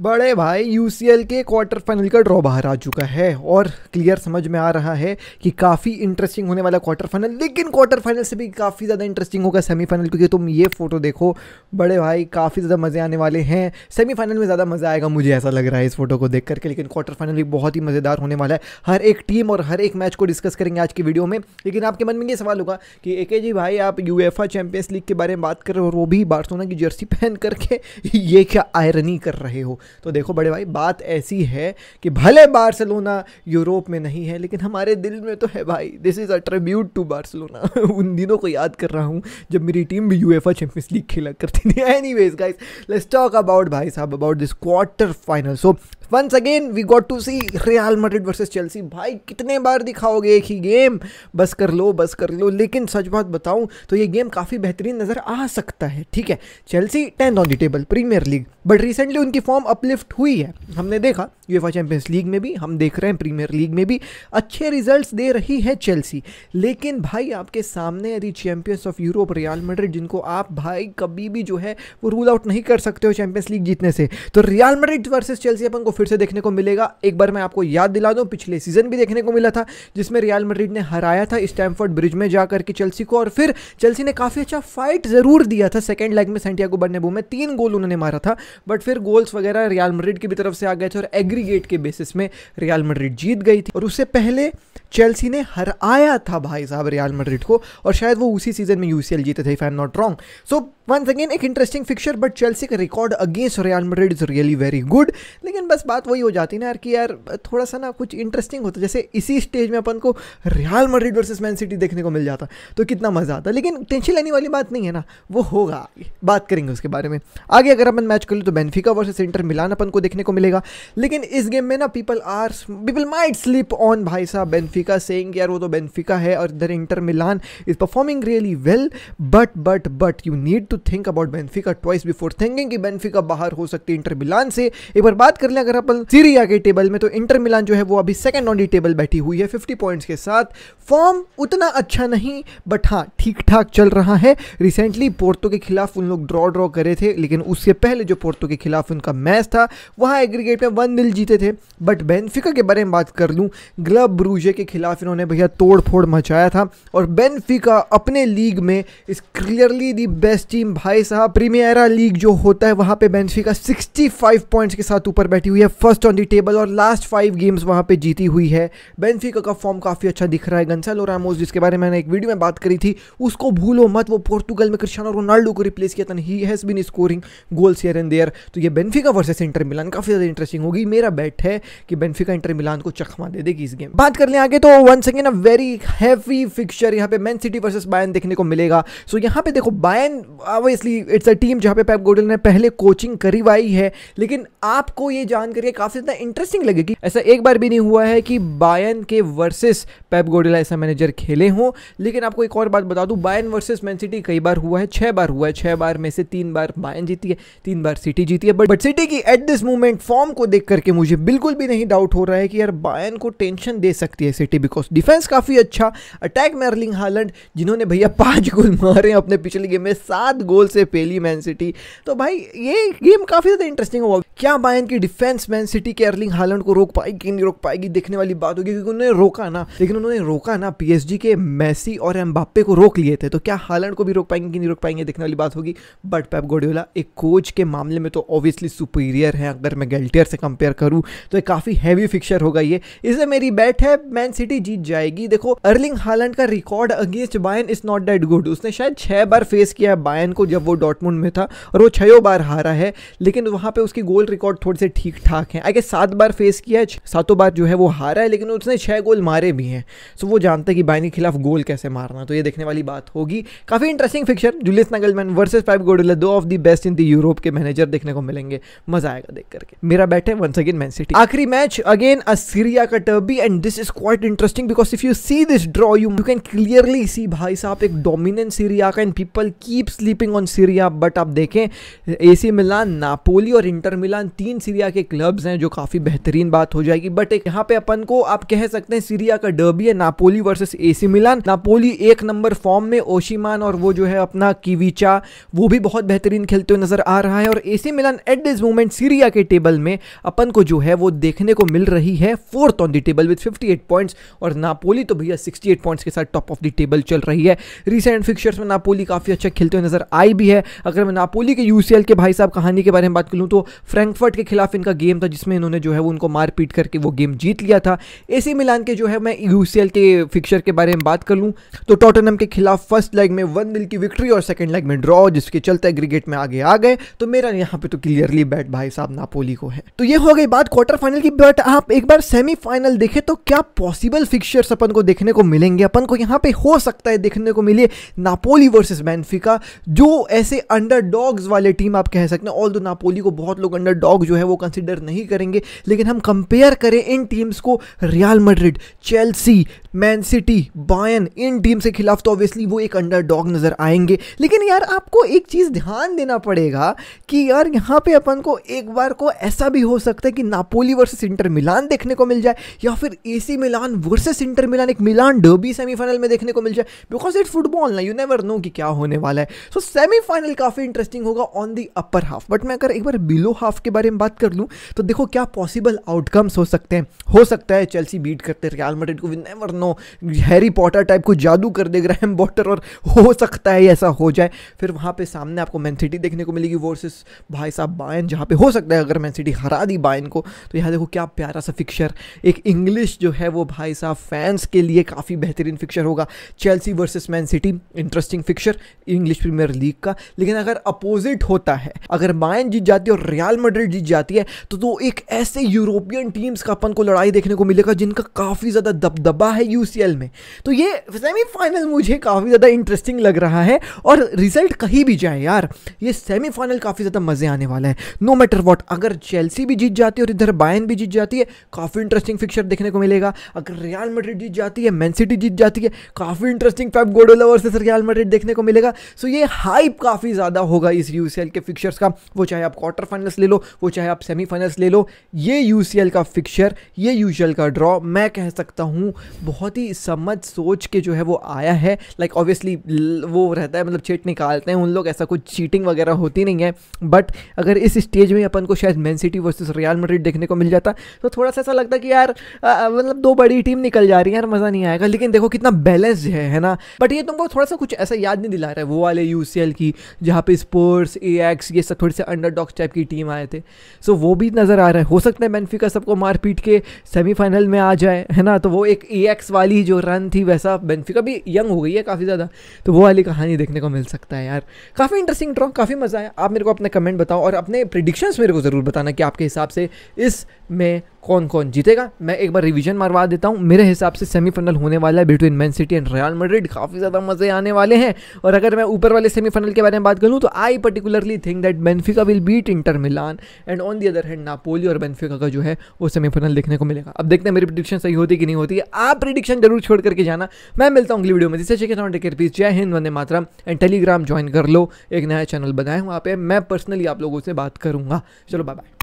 बड़े भाई यूसीएल के क्वार्टर फाइनल का ड्रॉ बाहर आ चुका है और क्लियर समझ में आ रहा है कि काफ़ी इंटरेस्टिंग होने वाला क्वार्टर फाइनल लेकिन क्वार्टर फाइनल से भी काफ़ी ज़्यादा इंटरेस्टिंग होगा सेमीफाइनल क्योंकि तुम ये फोटो देखो बड़े भाई काफ़ी ज़्यादा मज़े आने वाले हैं सेमीफाइनल में ज़्यादा मज़ा आएगा मुझे ऐसा लग रहा है इस फोटो को देख करके लेकिन क्वार्टर फाइनल भी बहुत ही मज़ेदार होने वाला है हर एक टीम और हर एक मैच को डिस्कस करेंगे आज की वीडियो में लेकिन आपके मन में ये सवाल होगा कि ए जी भाई आप यू चैंपियंस लीग के बारे में बात कर रहे हो और वो भी बारसोना की जर्सी पहन करके ये क्या आयरनी कर रहे हो तो देखो बड़े भाई बात ऐसी है कि भले बार्सलोना यूरोप में नहीं है लेकिन हमारे दिल में तो है भाई this is a tribute to Barcelona उन दिनों को याद कर रहा हूँ जब मेरी टीम भी यूएफए चैम्पियंस लीग खेला करती थी anyways guys let's talk about भाई साहब about this quarter final so once again we got to see Real Madrid versus Chelsea भाई कितने बार दिखाओगे एक ही गेम बस कर लो बस कर लो लेकिन सच बात बताऊं तो ये गेम काफ़ी बेहतरीन नज़र आ सकता है ठीक है Chelsea tenth on the table Premier League but recently उनकी फॉर्म अपलिफ्ट हुई है हमने देखा यूएफा चैंपियंस लीग में भी हम देख रहे हैं प्रीमियर लीग में भी अच्छे रिजल्ट दे रही है चेल्सी लेकिन भाई आपके सामने यदि champions of Europe Real Madrid जिनको आप भाई कभी भी जो है वो रूल आउट नहीं कर सकते हो चैंपियंस लीग जीतने से तो रियाल मड्रिड वर्सेस चेल्सी अपन को फिर से देखने को मिलेगा एक बार मैं आपको याद दिला दूँ पिछले सीजन भी देखने को मिला था जिसमें रियल मड्रिड ने हराया था स्टैमफर्ड ब्रिज में जा करके चेल्सी को और फिर चेल्सी ने काफ़ी अच्छा फाइट ज़रूर दिया था सेकेंड लेग में सेंटिया सेंटियागो बर्नेबू में तीन गोल उन्होंने मारा था बट फिर गोल्स वगैरह रियाल मड्रिड की भी तरफ से आ गए थे और एग्रीगेट के बेसिस में रियाल मड्रिड जीत गई थी और उससे पहले चेल्सी ने हराया था भाई साहब रियाल मड्रिड को और शायद वो उसी सीजन में यूसीएल जीते थे if I am not wrong so once again एक इंटरेस्टिंग फिक्चर बट चेल्सी का record against Real Madrid is really very good लेकिन बस बस बात वही हो जाती ना यार कि यार थोड़ा सा ना कुछ इंटरेस्टिंग होता जैसे इसी स्टेज में अपन को Real Madrid versus Man City देखने को मिल जाता तो कितना मज़ा आता लेकिन टेंशन लेने वाली बात नहीं है ना वो होगा बात करेंगे उसके बारे में आगे अगर अपन मैच कर लें तो बेनफिका वर्सेस इंटर मिलान अपन को देखने को मिलेगा लेकिन इस गेम में ना people are people might slip on भाई साहब बेनफिका सेइंग यार वो तो बेनफिका है और इधर Inter Milan is performing really well but but but you need to think about Benfica twice before thinking कि बेनफिका बाहर हो सकती है इंटर मिलान से एक बार बात कर लें अगर अगर अपन सीरी आगे टेबल में तो इंटर मिलान जो है वो अभी सेकंड ऑन दी टेबल बैठी हुई है फिफ्टी पॉइंट्स के साथ फॉर्म उतना अच्छा नहीं बट हाँ ठीक ठाक चल रहा है रिसेंटली पोर्तो के खिलाफ उन लोग ड्रॉ ड्रॉ करे थे लेकिन उससे पहले जो पोर्तो के खिलाफ उनका मैच था वहाँ एग्रीगेट में वन दिल जीते थे बट बेनफिका के बारे में बात कर लूँ ग्लब ब्रूजे के खिलाफ इन्होंने भैया तोड़ फोड़ मचाया था और बेनफिका अपने लीग में इस क्लियरली दी बेस्ट टीम भाई साहब प्रीमियरा लीग जो होता है वहाँ पे बेनफिका 65 पॉइंट्स के साथ ऊपर बैठी हुई है फर्स्ट ऑन दी टेबल और लास्ट फाइव गेम्स वहाँ पे जीती हुई है बेनफिका का फॉर्म काफ़ी अच्छा दिख रहा है गंसालो रामोस जिसके बारे में मैंने एक वीडियो में बात करी थी उसको भूलो मत वो पोर्तुगल में क्रिस्टियानो रोनाल्डो को रिप्लेस किया था he has been scoring goals here and there तो ये बेनफिका वर्सेस इंटर मिलान काफ़ी ज़्यादा इंटरेस्टिंग होगी मेरा बैट है कि बेनफिका इंटर मिलान को चखमा दे देगी इस गेम बात कर लें आगे तो one second a very heavy fixture यहाँ पे मैन सिटी वर्सेज बायन देखने को मिलेगा सो यहाँ पे देखो Bayern obviously it's a team जहाँ पे पैप गोडल ने पहले कोचिंग करीवाई है लेकिन आपको ये जान ओपन करके काफी ज्यादा इंटरेस्टिंग लगेगी ऐसा एक बार भी नहीं हुआ है कि बायन के वर्सेस पेप गोडेला ऐसा मैनेजर खेले हों लेकिन आपको एक और बात बता दूं बायन वर्सेस मैन सिटी कई बार हुआ है छह बार हुआ है छह बार में से तीन बार बायन जीती है तीन बार सिटी जीती है बट बट सिटी की एट दिस मोमेंट फॉर्म को देख करके मुझे बिल्कुल भी नहीं डाउट हो रहा है कि यार बायन को टेंशन दे सकती है सिटी बिकॉज डिफेंस काफी अच्छा अटैक में अर्लिंग हालैंड जिन्होंने भैया पांच गोल मारे हैं अपने पिछले गेम में सात गोल से पहली मैन सिटी तो भाई ये गेम काफी ज्यादा इंटरेस्टिंग हुआ क्या बायन की डिफेंस डिफेंस मैन सिटी के अर्लिंग हालैंड को रोक पाएगी नहीं रोक पाएगी देखने वाली बात होगी क्योंकि उन्होंने रोका ना लेकिन उन्होंने रोका ना पीएसजी के मैसी और एम्बाप्पे को रोक लिए थे तो क्या हालैंड को भी रोक पाएंगे कि नहीं रोक पाएंगे देखने वाली बात होगी बट पैप गोडियोला एक कोच के मामले में तो ऑब्वियसली सुपीरियर है अगर मैं गेल्टियर से कंपेयर करूँ तो एक काफ़ी हैवी फिक्चर होगा ये इसे मेरी बैट है मैन सिटी जीत जाएगी देखो अर्लिंग हालैंड का record against Bayern is not that good उसने शायद छह बार फेस किया है बायन को जब वो डॉटमुंड में था और वो छयों बार हारा है लेकिन वहां पे उसकी गोल रिकॉर्ड थोड़े से ठीक ठाक ठाक हैं आई गेस सात बार फेस किया है सातों बार जो है वो हारा है लेकिन उसने छः गोल मारे भी हैं सो वो जानते हैं कि बाइन के खिलाफ गोल कैसे मारना तो ये देखने वाली बात होगी काफ़ी interesting fixture Julius Nagelsmann versus Pep Guardiola दो of the best in the Europe के मैनेजर देखने को मिलेंगे मजा आएगा देख करके मेरा बैट है वंस अगेन मैन सिटी आखिरी मैच अगेन असीरिया का derby and this is quite interesting because if you see this draw you you can clearly see भाई साहब एक डोमिनेंट सीरिया का and people keep sleeping on Serie A but आप देखें AC Milan Napoli और Inter Milan तीन Serie A के club clubs हैं जो काफ़ी बेहतरीन बात हो जाएगी बट एक यहाँ पे अपन को आप कह सकते हैं सीरिया का डर्बी है Napoli versus AC Milan Napoli एक नंबर फॉर्म में ओशीमान और वो जो है अपना कीवीचा वो भी बहुत बेहतरीन खेलते हुए नजर आ रहा है और AC Milan at this moment Serie A के टेबल में अपन को जो है वो देखने को मिल रही है fourth on the table with fifty points और नापोली तो भैया सिक्सटी पॉइंट्स के साथ टॉप ऑफ द टेबल चल रही है रिसेंट फिक्चर्स में नापोली काफ़ी अच्छा खेलते हुए नजर आई भी है अगर मैं नापोली के यूसीएल के भाई साहब कहानी के बारे में बात कर तो फ्रैंकफर्ट के खिलाफ इनका गेम गेम था जिसमें इन्होंने जो है वो उनको मार पीट करके वो गेम जीत लिया था एसी मिलान के जो है मैं यू के फिक्चर के बारे में बात कर लूँ तो टोटनम के खिलाफ फर्स्ट लेग में वन दिल की विक्ट्री और सेकेंड लेग में ड्रॉ जिसके चलते एग्रीगेट में आगे आ गए तो मेरा यहाँ पे तो क्लियरली बैट भाई साहब नापोली को है तो ये हो गई बात क्वार्टर फाइनल की बट आप एक बार सेमीफाइनल देखें तो क्या पॉसिबल फिक्चर्स अपन को देखने को मिलेंगे अपन को यहाँ पे हो सकता है देखने को मिले नापोली वर्सेस मैनफिका जो ऐसे अंडर वाले टीम आप कह सकते हैं ऑल दो नापोली को बहुत लोग अंडर जो है वो कंसिडर कंसिडर नहीं करेंगे लेकिन हम कंपेयर करें इन टीम्स को Real Madrid Chelsea Man City Bayern इन टीम के खिलाफ तो ऑब्वियसली वो एक अंडर डॉग नज़र आएंगे लेकिन यार आपको एक चीज़ ध्यान देना पड़ेगा कि यार यहाँ पे अपन को एक बार को ऐसा भी हो सकता है कि नापोली वर्सेस इंटर मिलान देखने को मिल जाए या फिर AC Milan versus Inter Milan एक मिलान डर्बी सेमीफाइनल में देखने को मिल जाए बिकॉज इट फुटबॉल ना यू नेवर नो कि क्या होने वाला है सो so, सेमीफाइनल काफ़ी इंटरेस्टिंग होगा on the upper half but मैं अगर एक बार बिलो हाफ के बारे में बात कर लूँ तो देखो क्या पॉसिबल आउटकम्स हो सकते हैं हो सकता है चेल्सी बीट करते रियाल मड्रिड को never know Harry Potter type को जादू कर दे ग्रैम बॉटर और हो सकता है ऐसा हो जाए फिर वहाँ पे सामने आपको मैन सिटी देखने को मिलेगी वर्सेस भाई साहब बायन जहाँ पे हो सकता है अगर मैन सिटी हरा दी बायन को तो यहाँ देखो क्या प्यारा सा फिक्चर एक इंग्लिश जो है वो भाई साहब फैंस के लिए काफ़ी बेहतरीन फिक्चर होगा Chelsea versus Man City interesting fixture English Premier League का लेकिन अगर अपोजिट होता है अगर बायन जीत जाती है और रियाल मड्रिड जीत जाती है तो दो एक ऐसे यूरोपियन टीम्स का अपन को लड़ाई देखने को मिलेगा जिनका काफ़ी ज़्यादा दबदबा है यू में तो ये सेमीफाइनल मुझे काफ़ी ज़्यादा इंटरेस्टिंग लग रहा है और रिजल्ट कहीं भी जाए यार ये सेमीफाइनल काफ़ी ज़्यादा मज़े आने वाला है नो मैटर वॉट अगर चेल्सी भी जीत जाती है और इधर बायन भी जीत जाती है काफ़ी इंटरेस्टिंग फिक्चर देखने को मिलेगा अगर रियाल मेड्रिड जीत जाती है मैन सिटी जीत जाती है काफ़ी interesting Pep Guardiola versus Real Madrid देखने को मिलेगा सो ये हाइप काफ़ी ज़्यादा होगा इस यू के फिक्चर्स का वो चाहे आप क्वार्टर फाइनल्स ले लो वो चाहे आप सेमीफाइनल माइनस ले लो ये यूसीएल का फिक्चर ये यूजल का ड्रॉ मैं कह सकता हूँ बहुत ही समझ सोच के जो है वो आया है लाइक ऑब्वियसली वो रहता है मतलब चेट निकालते हैं उन लोग ऐसा कुछ चीटिंग वगैरह होती नहीं है बट अगर इस स्टेज में अपन को शायद Man City versus Real Madrid देखने को मिल जाता तो थोड़ा सा ऐसा लगता कि यार मतलब दो बड़ी टीम निकल जा रही है यार मज़ा नहीं आएगा लेकिन देखो कितना बैलेंस है है ना बट ये तुमको थोड़ा सा कुछ ऐसा याद नहीं दिला रहा है वो वाले यू की जहाँ पे स्पोर्ट्स ए ये सब थोड़े से अंडर डॉक्स टाइप की टीम आए थे सो so, वो भी मजीद नज़र आ रहा है हो सकता है बेनफिका सबको मार पीट के सेमीफाइनल में आ जाए है ना तो वो एक ए एक्स वाली जो रन थी वैसा बेनफिका भी यंग हो गई है काफ़ी ज़्यादा तो वो वाली कहानी देखने को मिल सकता है यार काफ़ी इंटरेस्टिंग ड्रॉ काफ़ी मज़ा आया आप मेरे को अपने कमेंट बताओ और अपने प्रिडिक्शंस मेरे को ज़रूर बताना कि आपके हिसाब से इस में कौन कौन जीतेगा मैं एक बार रिवीजन मारवा देता हूँ मेरे हिसाब से सेमीफाइनल होने वाला है between Man City and Real Madrid काफ़ी ज़्यादा मज़े आने वाले हैं और अगर मैं ऊपर वाले सेमीफाइनल के बारे में बात करूँ तो I particularly think that Benfica will beat Inter Milan and on the other hand Napoli और बेनफिका का जो है वो सेमीफाइनल देखने को मिलेगा अब देखते हैं मेरी प्रिडिक्शन सही होती कि नहीं होती है आप प्रिडिक्शन जरूर छोड़ करके जाना मैं मिलता हूँ अगली वीडियो में जिससे चेक टेकर Jai Hind Vande Mataram and Telegram join कर लो एक नया चैनल बनाए वहाँ पर मैं पर्सनली आप लोगों से बात करूँगा चलो बाय बाय